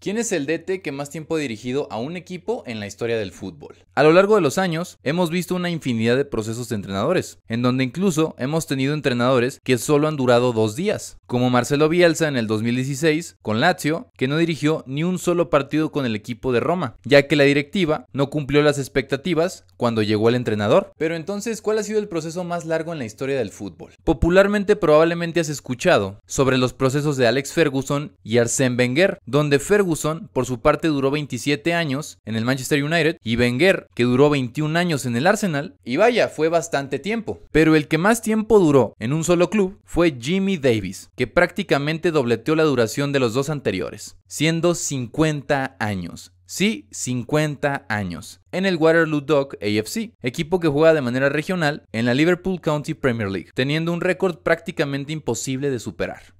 ¿Quién es el DT que más tiempo ha dirigido a un equipo en la historia del fútbol? A lo largo de los años hemos visto una infinidad de procesos de entrenadores, en donde incluso hemos tenido entrenadores que solo han durado dos días, como Marcelo Bielsa en el 2016 con Lazio, que no dirigió ni un solo partido con el equipo de Roma, ya que la directiva no cumplió las expectativas cuando llegó el entrenador. Pero entonces, ¿cuál ha sido el proceso más largo en la historia del fútbol? Popularmente probablemente has escuchado sobre los procesos de Alex Ferguson y Arsène Wenger, donde Ferguson por su parte, duró 27 años en el Manchester United, y Wenger, que duró 21 años en el Arsenal, y vaya, fue bastante tiempo. Pero el que más tiempo duró en un solo club fue Jimmy Davis, que prácticamente dobleteó la duración de los dos anteriores, siendo 50 años. Sí, 50 años. En el Waterloo Dog AFC, equipo que juega de manera regional en la Liverpool County Premier League, teniendo un récord prácticamente imposible de superar.